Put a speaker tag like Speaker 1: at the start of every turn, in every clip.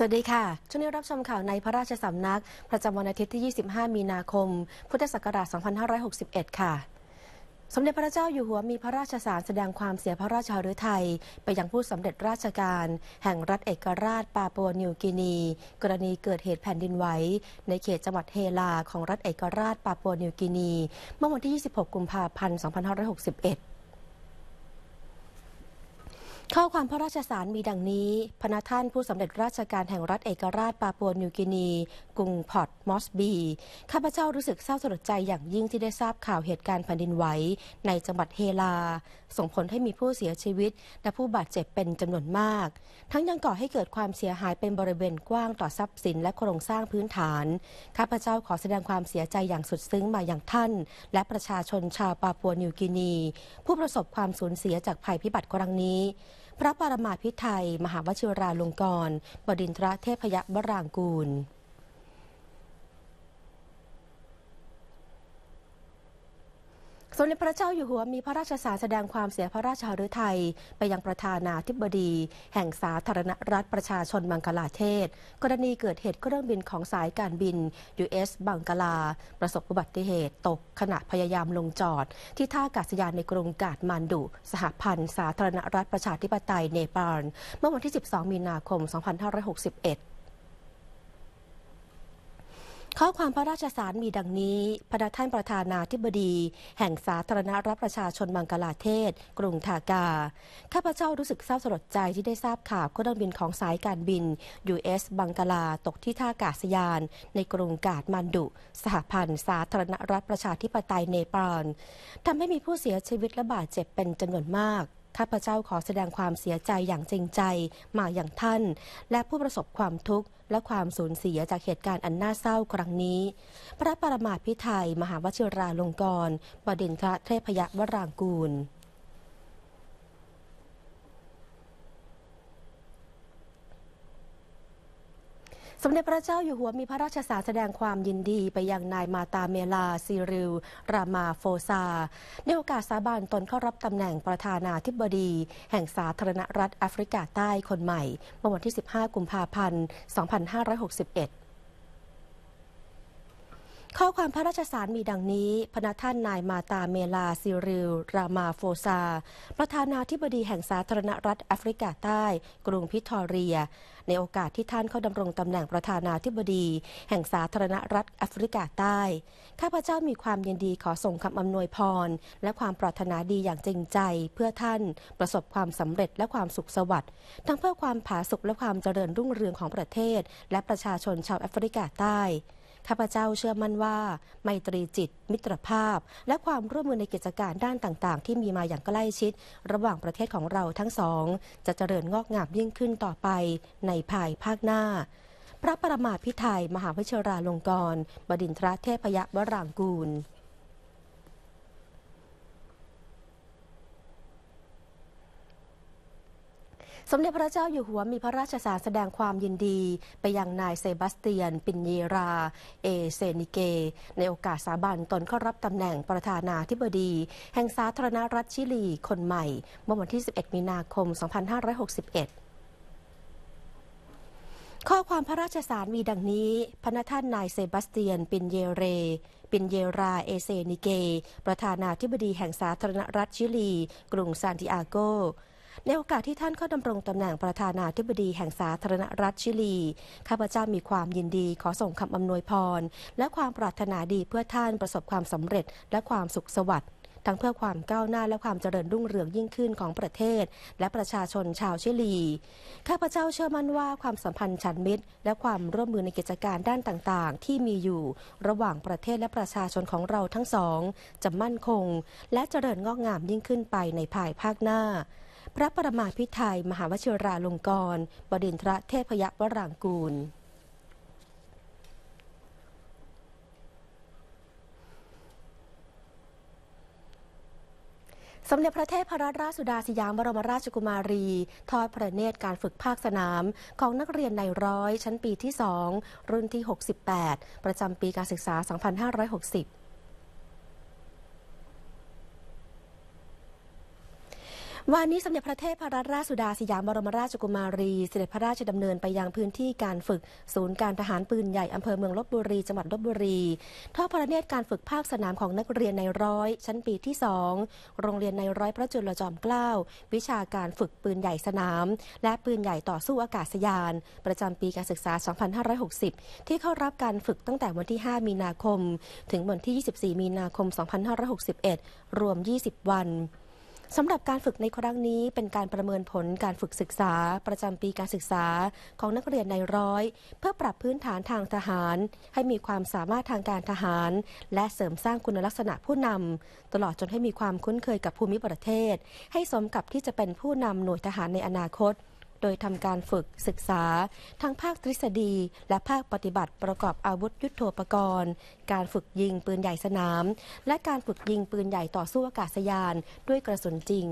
Speaker 1: สวัสดีค่ะ ช่วงนี้รับชมข่าวในพระราชสำนัก ประจำวันอาทิตย์ที่ 25 มีนาคม พุทธศักราช 2561 ค่ะ สมเด็จพระเจ้าอยู่หัวมีพระราชสาร แสดงความเสียพระราชหฤทัยไปยังผู้สำเร็จราชการ แห่งรัฐเอกราช ปาปัวนิวกินี กรณีเกิดเหตุแผ่นดินไหวในเขตจังหวัดเฮลาของรัฐเอกราช ปาปัวนิวกินีเมื่อวันที่ 26 กุมภาพันธ์2561ข้อความพระราชสารมีดังนี้ พระท่านผู้สำเร็จราชการแห่งรัฐเอกราชปาปัวนิวกินี กรุงพอร์ต มอสบี ข้าพเจ้ารู้สึกเศร้าสลดใจอย่างยิ่งที่ได้ทราบข่าวเหตุการณ์แผ่นดินไหวในจังหวัดเฮลา ส่งผลให้มีผู้เสียชีวิตและผู้บาดเจ็บเป็นจำนวนมาก ทั้งยังก่อให้เกิดความเสียหายเป็นบริเวณกว้างต่อทรัพย์สินและโครงสร้างพื้นฐาน ข้าพเจ้าขอแสดงความเสียใจอย่างสุดซึ้งมาอย่างท่าน และประชาชนชาวปาปัวนิวกินี ผู้ประสบความสูญเสียจากภัยพิบัติครั้งนี้พระปรมาภิไธยมหาวชิราลงกรณบดินทรเทพยวรางกูลสมเด็จพระเจ้าอยู่หัวมีพระราชสารแสดงความเสียพระราชาฤทัยไปยังประธานาธิบดีแห่งสาธารณรัฐประชาชนบังกลาเทศ กรณีเกิดเหตุเครื่องบินของสายการบิน US บังกลาประสบอุบัติเหตุ ตกขณะพยายามลงจอด ที่ท่าอากาศยานในกรุงกาดมันดุสหพันธ์สาธารณรัฐประชาธิปไตยเนปาลเมื่อวันที่ 12 มีนาคม 2561ข้อความพระราชสารมีดังนี้ พระท่านประธานาธิบดี แห่งสาธารณรัฐประชาชนบังกลาเทศ กรุงทากา ข้าพเจ้ารู้สึกเศร้าสลดใจที่ได้ทราบข่าวเครื่องบินของสายการบิน US บังกลา ตกที่ท่าอากาศยานในกรุงกาดมันดุ สหพันธ์สาธารณรัฐประชาธิปไตยเนปาล ทำให้มีผู้เสียชีวิตและบาดเจ็บเป็นจำนวนมากข้าพเจ้าขอแสดงความเสียใจอย่างจริงใจ มาอย่างท่าน และผู้ประสบความทุกข์ และความสูญเสียจากเหตุการณ์อันน่าเศร้าครั้งนี้ พระปรมาภิไธยมหาวชิราลงกรณ์บดินทรเทพยวรางกูลสมเด็จพระเจ้าอยู่หัวมีพระราชสารแสดงความยินดีไปยังนายมาตาเมลา ซีริลรามาโฟซา ในโอกาสสาบานตนเข้ารับตำแหน่งประธานาธิบดี แห่งสาธารณรัฐแอฟริกาใต้คนใหม่เมื่อวันที่ 15 กุมภาพันธ์ 2561ข้อความพระราชสารมีดังนี้พนักท่านนายมาตาเมลา ซิริลรามาโฟซาประธานาธิบดีแห่งสาธารณรัฐแอฟริกาใต้ กรุงพิทอเรีย ในโอกาสที่ท่านเข้าดำรงตำแหน่งประธานาธิบดี แห่งสาธารณรัฐแอฟริกาใต้ ข้าพเจ้ามีความยินดีขอส่งคำอำนวยพร และความปรารถนาดีอย่างจริงใจ เพื่อท่านประสบความสำเร็จและความสุขสวัสดิ์ทั้งเพื่อความผาสุกและความเจริญรุ่งเรืองของประเทศและประชาชนชาวแอฟริกาใต้ข้าพเจ้าเชื่อมั่นว่าไมตรีจิตมิตรภาพ และความร่วมมือในกิจการด้านต่างๆ ที่มีมาอย่างใกล้ชิด ระหว่างประเทศของเราทั้งสองจะเจริญงอกงามยิ่งขึ้นต่อไปในภายภาคหน้า พระประมาพิไทยมหาวิชราลงกรณ์บดินทรเทพยวรางกูลสมเด็จพระเจ้าอยู่หัวมีพระราชสารแสดงความยินดีไปยังนายเซบาสเตียนปินเยราเอเซนิเก ในโอกาสสาบันตนเข้ารับตำแหน่งประธานาธิบดี แห่งสาธารณรัฐชิลี คนใหม่เมื่อวันที่ 11 มีนาคม 2561 ข้อความพระราชสารมีดังนี้ พระท่านนายเซบาสเตียนปินเยเรปินเยราเอเซนิเก ประธานาธิบดีแห่งสาธารณรัฐชิลีกรุงซานติอาโกในโอกาสที่ท่านเข้าดำรงตำแหน่งประธานาธิบดีแห่งสาธารณรัฐชิลี ข้าพเจ้ามีความยินดีขอส่งคำอำนวยพร และความปรารถนาดีเพื่อท่านประสบความสำเร็จและความสุขสวัสดิ์ ทั้งเพื่อความก้าวหน้าและความเจริญรุ่งเรืองยิ่งขึ้นของประเทศ และประชาชนชาวชิลีข้าพเจ้าเชื่อมั่นว่าความสัมพันธ์ฉันมิตร และความร่วมมือในกิจการด้านต่าง ๆ ที่มีอยู่ระหว่างประเทศและประชาชนของเราทั้งสองจะมั่นคง และเจริญงอกงามยิ่งขึ้นไปในภายภาคหน้าพระประมาพิไทยมหาวชิราลงกรณบดินทรเทพยวรางกูลสมเด็จพระเทพรัตนราชสุดาสยามบรมราชกุมารี ทอดพระเนตรการฝึกภาคสนามของนักเรียนในร้อยชั้นปีที่ 2 รุ่นที่ 68 ประจำปีการศึกษา 2560วันนี้สมเด็จพระเทพรัตนราชสุดาสยามบรมราชกุมารีเสด็จพระราชดำเนินไปยังพื้นที่การฝึก ศูนย์การทหารปืนใหญ่อำเภอเมืองลบบุรีจังหวัดลบบุรีทอดพระเนตรการฝึกภาคสนามของนักเรียนในร้อย ชั้นปีที่2โรงเรียนในร้อยพระจุลจอมเกล้าวิชาการฝึกปืนใหญ่สนาม และปืนใหญ่ต่อสู้อากาศยาน ประจำปีการศึกษา 2560 ที่เข้ารับการฝึกตั้งแต่วันที่ 5 มีนาคม ถึงวันที่ 24 มีนาคม 2561 รวม 20 วันสำหรับการฝึกในครั้งนี้เป็นการประเมินผลการฝึกศึกษาประจำปีการศึกษาของนักเรียนในร้อยเพื่อปรับพื้นฐานทางทหารให้มีความสามารถทางการทหารและเสริมสร้างคุณลักษณะผู้นำตลอดจนให้มีความคุ้นเคยกับภูมิประเทศให้สมกับที่จะเป็นผู้นำหน่วยทหารในอนาคตโดยทำการฝึกศึกษา ทั้งภาคทฤษฎี และภาคปฏิบัติประกอบอาวุธยุโทโธปกรณ์ การฝึกยิงปืนใหญ่สนาม และการฝึกยิงปืนใหญ่ต่อสู้อากาศยานด้วยกระสุนจริง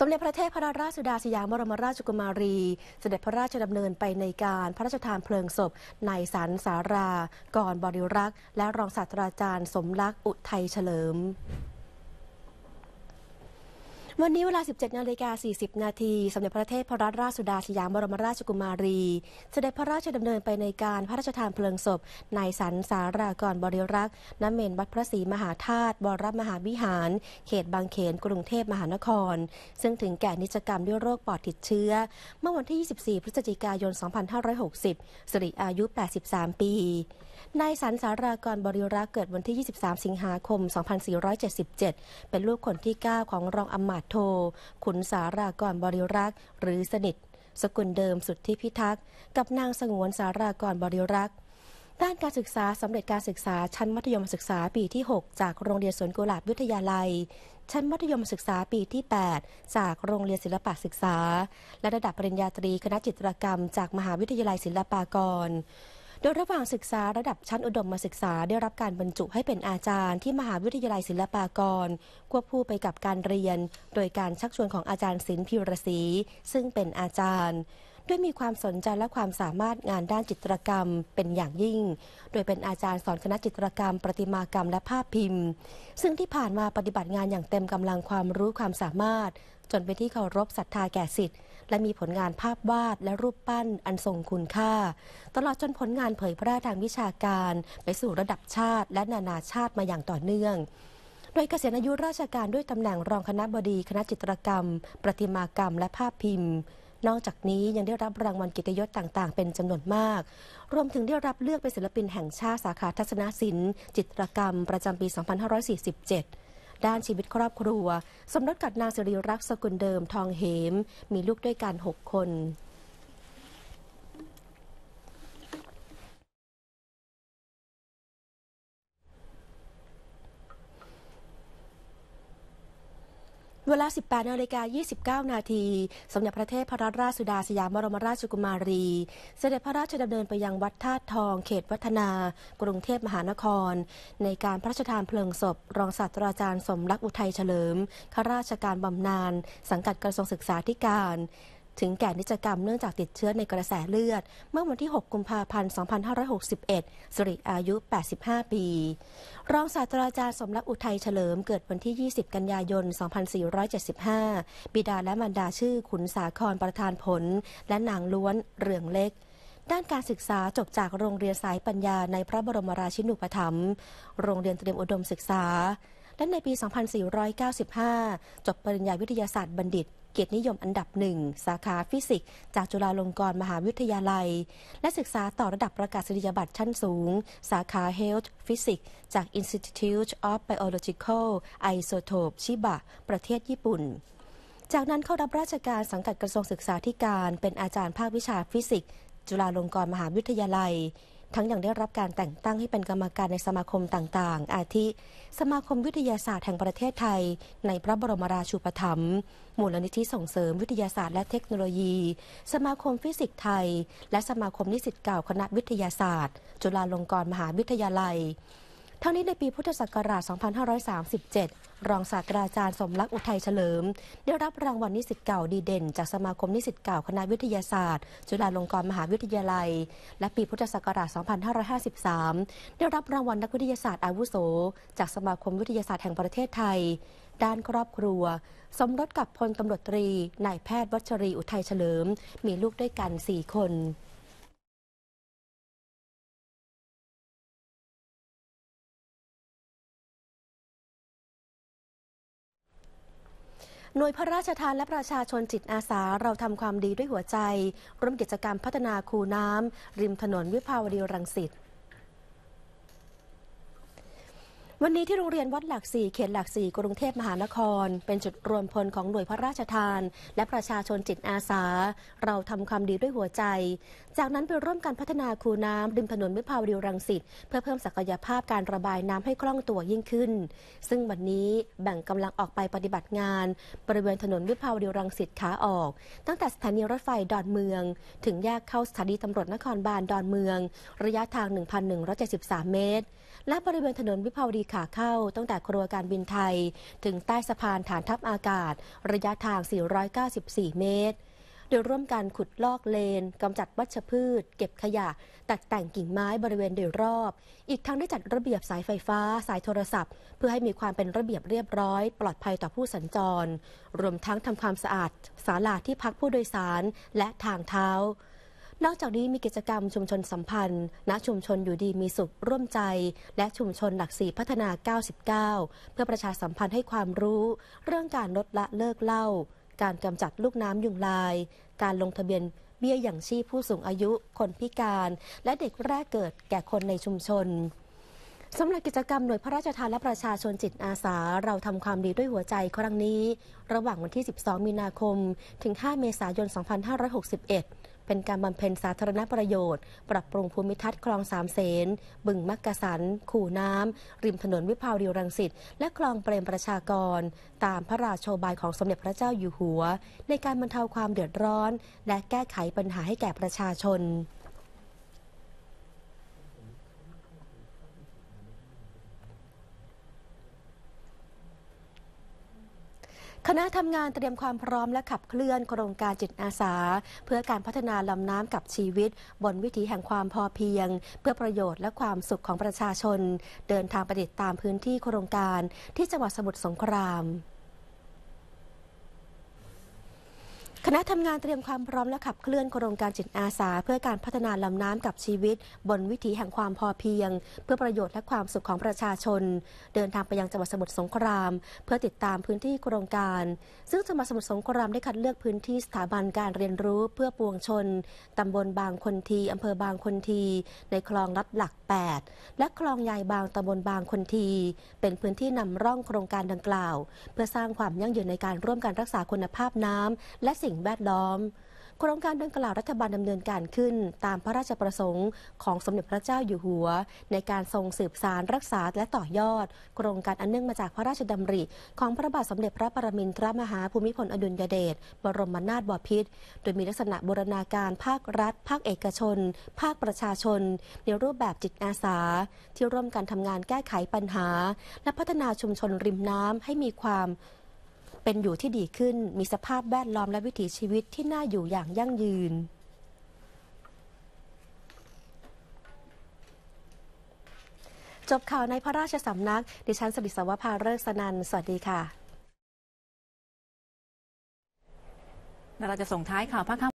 Speaker 1: สมเด็จพระเทพรัตนราชสุดาสยามบรมราชกุมารี เสด็จพระราชดำเนินไปในการพระราชทานเพลิงศพในสันสารากรบริรักษ์ และรองศาสตราจารย์สมรักษ์อุทัยเฉลิมวันนี้เวลา 17นาฬิกา40นาทีสมเด็จพระเทพรัตนราชสุดาสยามบรมราชกุมารี เสด็จพระราชดำเนินไปในการพระราชทานเพลิงศพนายสันสารากรบริรักษ์นำเมนวัดพระศรีมหาธาตุบรมหาวิหาร เขตบางเขนกรุงเทพมหานคร ซึ่งถึงแก่นิจกรรมด้วยโรคปอดติดเชื้อ เมื่อวันที่ 24 พฤศจิกายน 2560สิริอายุ83ปีนายสันสารากรบริรักษ์เกิดวันที่ 23 สิงหาคม 2477 เป็นลูกคนที่ 9 ของรองอมาตโทขุนสารากรบริรักษ์หรือสนิท สกุลเดิมสุดที่พิทักษ์กับนางสงวนสารากรบริรักษ์ด้านการศึกษาสำเร็จการศึกษาชั้นมัธยมศึกษาปีที่ 6 จากโรงเรียนสวนกุหลาบวิทยาลัย ชั้นมัธยมศึกษาปีที่ 8 จากโรงเรียนศิลปศึกษา และระดับปริญญาตรีคณะจิตรกรรม จากมหาวิทยาลัยศิลปากรโดยระหว่างศึกษาระดับชั้นอุดมมาศึกษาได้รับการบรรจุให้เป็นอาจารย์ ที่มหาวิทยาลัยศิลปากร ควบคู่ไปกับการเรียน โดยการชักชวนของอาจารย์ศิลป์พิรศรีซึ่งเป็นอาจารย์ ด้วยมีความสนใจและความสามารถงานด้านจิตรกรรม เป็นอย่างยิ่ง โดยเป็นอาจารย์สอนคณะจิตรกรรมประติมากรรมและภาพพิมพ์ ซึ่งที่ผ่านมาปฏิบัติงานอย่างเต็มกำลังความรู้ความสามารถ จนเป็นที่เคารพศรัทธาแก่สิทธิ์และมีผลงานภาพวาดและรูปปั้นอันทรงคุณค่า ตลอดจนผลงานเผยแพร่ทางวิชาการ ไปสู่ระดับชาติและนานาชาติมาอย่างต่อเนื่อง โดยเกษียณอายุราชการด้วยตำแหน่งรองคณะบดีคณะจิตรกรรม ประติมากรรมและภาพพิมพ์ นอกจากนี้ยังได้รับรางวัลกิตยศต่างๆ เป็นจำนวนมาก รวมถึงได้รับเลือกเป็นศิลปินแห่งชาติสาขาทัศนศิลป์ จิตรกรรม ประจำปี 2547ด้านชีวิตครอบครัว สมรสกับนางสิริรักษ์สกุลเดิมทองเหม มีลูกด้วยกัน 6 คนเวลา 18นาฬิกา29 นาที สมเด็จพระเทพรัตนราชสุดา สยามบรมราชกุมารี เสด็จพระราชดำเนินไปยังวัดธาตุทอง เขต วัฒนา กรุงเทพมหานคร ในการพระราชทานเพลิงศพ รองศาสตราจารย์ สมรัก อุทัยเฉลิม ข้าราชการบำนาญ สังกัดกระทรวงศึกษาธิการถึงแก่นิจกรรมเนื่องจากติดเชื้อในกระแสเลือด เมื่อวันที่ 6 กุมภาพันธ์ 2561สริอายุ 85 ปี รองศาสตราจารย์สมรักอุทัยเฉลิมเกิดวันที่ 20 กันยายน 2475 บิดาและมารดาชื่อขุนสาครประธานผลและนางล้วนเรืองเล็ก ด้านการศึกษาจบจากโรงเรียนสายปัญญาในพระบรมราชินูปถัมภ์โรงเรียนเตรียมอุดมศึกษาและในปี 2495 จบปริญญาวิทยาศาสตร์บัณฑิต เกียรตินิยมอันดับหนึ่งสาขาฟิสิกส์จากจุฬาลงกรณ์มหาวิทยาลัย และศึกษาต่อระดับประกาศนียบัตรชั้นสูง สาขา Health Physics จาก Institute of Biological Isotope ชิบะประเทศญี่ปุ่น จากนั้นเข้ารับราชการสังกัดกระทรวงศึกษาธิการ เป็นอาจารย์ภาควิชาฟิสิกส์จุฬาลงกรณ์มหาวิทยาลัยทั้งยังได้รับการแต่งตั้งให้เป็นกรรมการในสมาคมต่างๆ อาทิสมาคมวิทยาศาสตร์แห่งประเทศไทยในพระบรมราชูปถัมภ์มูลนิธิส่งเสริมวิทยาศาสตร์และเทคโนโลยี สมาคมฟิสิกส์ไทย และสมาคมนิสิตเก่าคณะวิทยาศาสตร์ จุฬาลงกรณ์มหาวิทยาลัยทั้งนี้ในปีพุทธศักราช 2537 รองศาสตราจารย์สมรักอุทัยเฉลิม ได้รับรางวัลนิสิตเก่าดีเด่นจากสมาคมนิสิตเก่า คณะวิทยาศาสตร์ จุฬาลงกรณ์มหาวิทยาลัย และปีพุทธศักราช 2553 ได้รับรางวัลนักวิทยาศาสตร์อาวุโส จากสมาคมวิทยาศาสตร์แห่งประเทศไทย ด้านครอบครัวสมรสกับพลตำรวจตรีนายแพทย์วัชรีอุทัยเฉลิม มีลูกด้วยกัน 4 คนหน่วยพระราชทานและประชาชนจิตอาสาเราทำความดีด้วยหัวใจ ร่วมกิจกรรมพัฒนาคูน้ำริมถนนวิภาวดีรังสิตวันนี้ที่โรงเรียนวัดหลักสี่เขตหลักสี่ กรุงเทพมหานคร เป็นจุดรวมพลของหน่วยพระราชทานและประชาชนจิตอาสา เราทำความดีด้วยหัวใจ จากนั้นไปร่วมกันพัฒนาคูน้ำริมถนนมิภาวดีรังสิตเพื่อเพิ่มศักยภาพการระบายน้ำให้คล่องตัวยิ่งขึ้น ซึ่งวันนี้แบ่งกำลังออกไปปฏิบัติงานบริเวณถนนมิภาวดีรังสิตขาออก ตั้งแต่สถานีรถไฟดอนเมือง ถึงแยกเข้าสถานีตำรวจนครบาลดอนเมือง ระยะทาง 1,173เมตรและบริเวณถนนวิภาวดีขาเข้าตั้งแต่ครัวการบินไทย ถึงใต้สะพานฐานทัพอากาศระยะทาง 494 เมตร โดยร่วมกันขุดลอกเลนกำจัดวัชพืช เก็บขยะ ตัดแต่งกิ่งไม้บริเวณโดยรอบ อีกทั้งได้จัดระเบียบสายไฟฟ้า สายโทรศัพท์ เพื่อให้มีความเป็นระเบียบเรียบร้อย ปลอดภัยต่อผู้สัญจร รวมทั้งทำความสะอาดศาลาที่พักผู้โดยสารและทางเท้านอกจากนี้มีกิจกรรมชุมชนสัมพันธ์ ณชุมชนอยู่ดีมีสุขร่วมใจ และชุมชนหลักสีพัฒนา 99 เพื่อประชาสัมพันธ์ให้ความรู้ เรื่องการลดละเลิกเหล้าการกำจัดลูกน้ำยุงลาย การลงทะเบียนเบี้ยอย่างชีพผู้สูงอายุคนพิการ และเด็กแรกเกิดแก่คนในชุมชนสำหรับกิจกรรมหน่วยพระราชทานและประชาชนจิตอาสาเราทำความดีด้วยหัวใจครั้งนี้ ระหว่างวันที่ 12 มีนาคม ถึง 5 เมษายน 2561เป็นการบำเพ็ญสาธารณประโยชน์ ปรับปรุงภูมิทัศน์คลองสามเสนบึงมักกะสันขู่น้ำ ริมถนนวิภาวดีรังสิตและคลองเปรมประชากร ตามพระราชโชบายของสมเด็จพระเจ้าอยู่หัว ในการบรรเทาความเดือดร้อน และแก้ไขปัญหาให้แก่ประชาชนคณะทำงานเตรียมความพร้อมและขับเคลื่อนโครงการจิตอาสา เพื่อการพัฒนาลำน้ำกับชีวิตบนวิถีแห่งความพอเพียง เพื่อประโยชน์และความสุขของประชาชน เดินทางไปติดตามพื้นที่โครงการที่จังหวัดสมุทรสงครามคณะทำงานเตรียมความพร้อมและขับเคลื่อนโครงการจิตอาสา เพื่อการพัฒนาลำน้ำกับชีวิต บนวิถีแห่งความพอเพียง เพื่อประโยชน์และความสุขของประชาชน เดินทางไปยังจังหวัดสมุทรสงคราม เพื่อติดตามพื้นที่โครงการ ซึ่งจังหวัดสมุทรสงครามได้คัดเลือกพื้นที่สถาบันการเรียนรู้เพื่อปวงชนตำบลบางคนทีอำเภอบางคนที ในคลองลัดหลัก 8 และคลองใหญ่บางตำบลบางคนที เป็นพื้นที่นำร่องโครงการดังกล่าว เพื่อสร้างความยั่งยืนในการร่วมกันรักษาคุณภาพน้ำและสิ่งงแวดล้อมโครงการดังกล่าวรัฐบาลดำเนินการขึ้นตามพระราชประสงค์ ของสมเด็จพระเจ้าอยู่หัว ในการทรงสืบสารรักษาและต่อยอด โครงการอันเนื่องมาจากพระราชดำริของพระบาทสมเด็จพระปรมินทรมหาภูมิพลอดุลยเดชบรมนาถบพิตรโดยมีลักษณะบูรณาการภาครัฐ ภาคเอกชน ภาคประชาชน ในรูปแบบจิตอาสา ที่ร่วมกันทำงานแก้ไขปัญหา และพัฒนาชุมชนริมน้ำให้มีความเป็นอยู่ที่ดีขึ้น มีสภาพแวดล้อมและวิถีชีวิตที่น่าอยู่อย่างยั่งยืน จบข่าวในพระราชสำนัก ดิฉันสบิสวภาเริกสนัน สวัสดีค่ะ เราจะส่งท้ายข่าวภาค